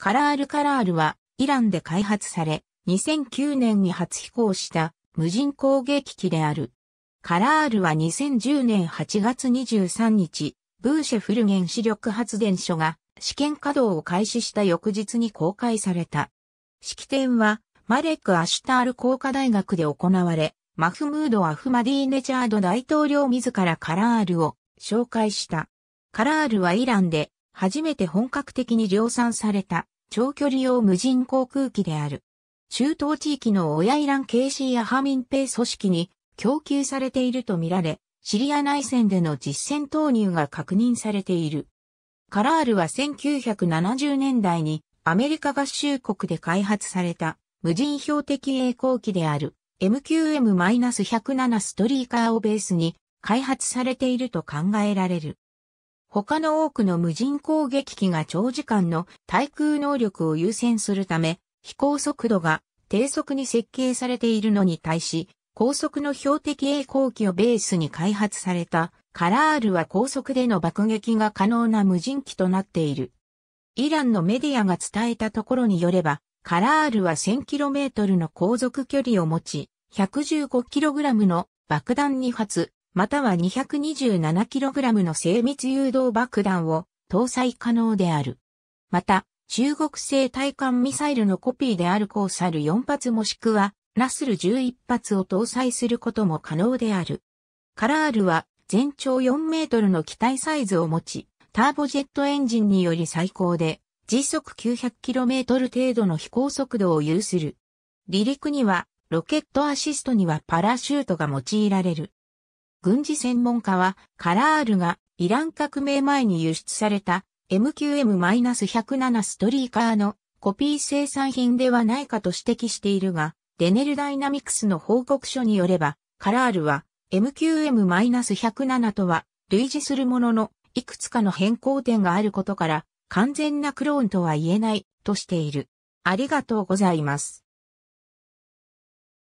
カラールカラールはイランで開発され、2009年に初飛行した無人攻撃機である。カラールは2010年8月23日、ブーシェフルゲン子力発電所が試験稼働を開始した翌日に公開された。式典はマレック・アシュタール工科大学で行われ、マフムード・アフマディーネチャード大統領自らカラールを紹介した。カラールはイランで初めて本格的に量産された長距離用無人航空機である。中東地域の親イラン KC やハミンペイ組織に供給されているとみられ、シリア内戦での実戦投入が確認されている。カラールは1970年代にアメリカ合衆国で開発された無人標的栄光機である MQM-107 ストリーカーをベースに開発されていると考えられる。他の多くの無人攻撃機が長時間の対空能力を優先するため、飛行速度が低速に設計されているのに対し、高速の標的栄光機をベースに開発されたカラールは高速での爆撃が可能な無人機となっている。イランのメディアが伝えたところによれば、カラールは 1000km の航続距離を持ち、115kg の爆弾2発、または 227kg の精密誘導爆弾を搭載可能である。また、中国製対艦ミサイルのコピーであるコーサル4発もしくは、ナスル11発を搭載することも可能である。カラールは全長4メートルの機体サイズを持ち、ターボジェットエンジンにより最高で時速 900km 程度の飛行速度を有する。離陸にはロケットアシストにはパラシュートが用いられる。軍事専門家は、カラールがイラン革命前に輸出された MQM-107 ストリーカーのコピー生産品ではないかと指摘しているが、デネルダイナミクスの報告書によれば、カラールは MQM-107 とは類似するもののいくつかの変更点があることから完全なクローンとは言えないとしている。ありがとうございます。